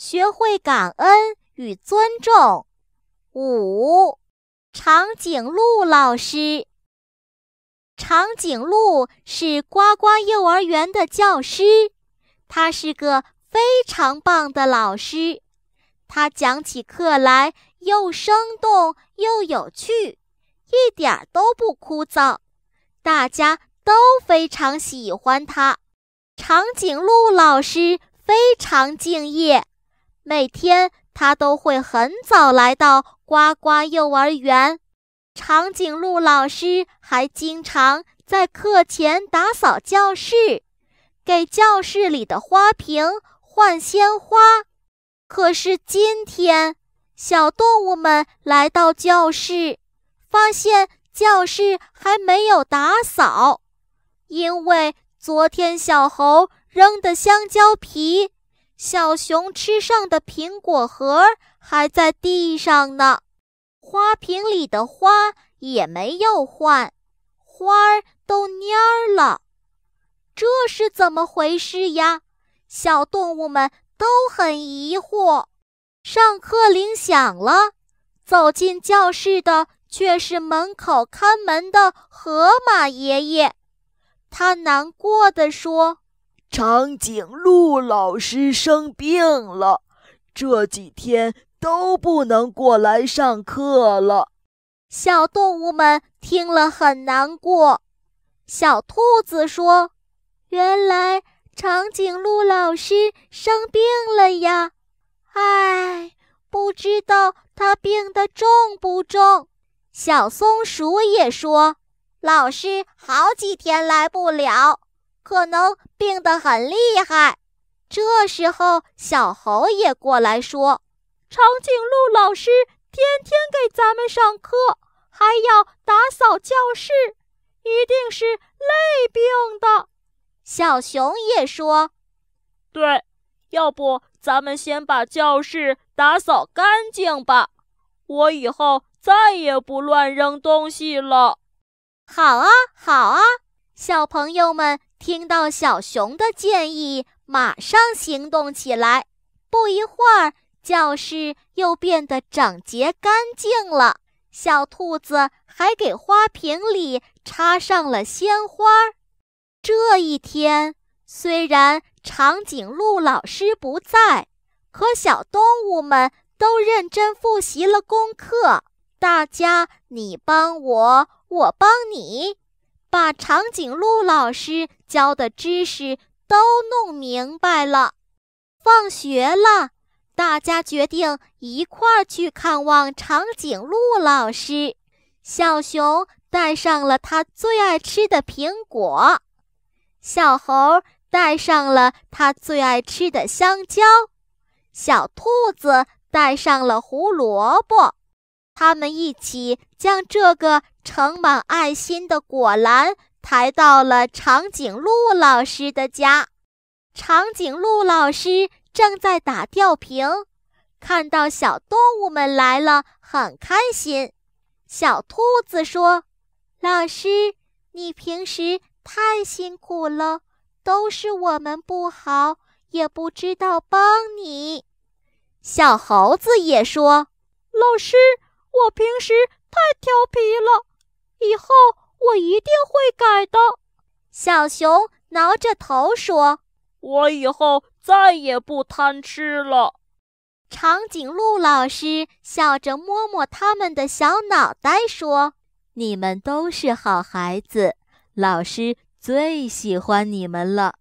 学会感恩与尊重。五，长颈鹿老师。长颈鹿是呱呱幼儿园的教师，他是个非常棒的老师。他讲起课来又生动又有趣，一点儿都不枯燥，大家都非常喜欢他。长颈鹿老师非常敬业。每天，他都会很早来到呱呱幼儿园。长颈鹿老师还经常在课前打扫教室，给教室里的花瓶换鲜花。可是今天，小动物们来到教室，发现教室还没有打扫，因为昨天小猴扔的香蕉皮。小熊吃剩的苹果核还在地上呢，花瓶里的花也没有换，花儿都蔫儿了，这是怎么回事呀？小动物们都很疑惑。上课铃响了，走进教室的却是门口看门的河马爷爷，他难过的说。长颈鹿老师生病了，这几天都不能过来上课了。小动物们听了很难过。小兔子说：“原来长颈鹿老师生病了呀！哎，不知道他病得重不重。”小松鼠也说：“老师好几天来不了。”可能病得很厉害。这时候，小猴也过来说：“长颈鹿老师天天给咱们上课，还要打扫教室，一定是累病的。”小熊也说：“对，要不咱们先把教室打扫干净吧。我以后再也不乱扔东西了。”好啊，好啊。小朋友们听到小熊的建议，马上行动起来。不一会儿，教室又变得整洁干净了。小兔子还给花瓶里插上了鲜花这一天，虽然长颈鹿老师不在，可小动物们都认真复习了功课。大家，你帮我，我帮你。把长颈鹿老师教的知识都弄明白了。放学了，大家决定一块儿去看望长颈鹿老师。小熊带上了他最爱吃的苹果，小猴带上了他最爱吃的香蕉，小兔子带上了胡萝卜。他们一起将这个盛满爱心的果篮抬到了长颈鹿老师的家。长颈鹿老师正在打吊瓶，看到小动物们来了，很开心。小兔子说：“老师，你平时太辛苦了，都是我们不好，也不知道帮你。”小猴子也说：“老师。”我平时太调皮了，以后我一定会改的。小熊挠着头说：“我以后再也不贪吃了。”长颈鹿老师笑着摸摸他们的小脑袋说：“你们都是好孩子，老师最喜欢你们了。”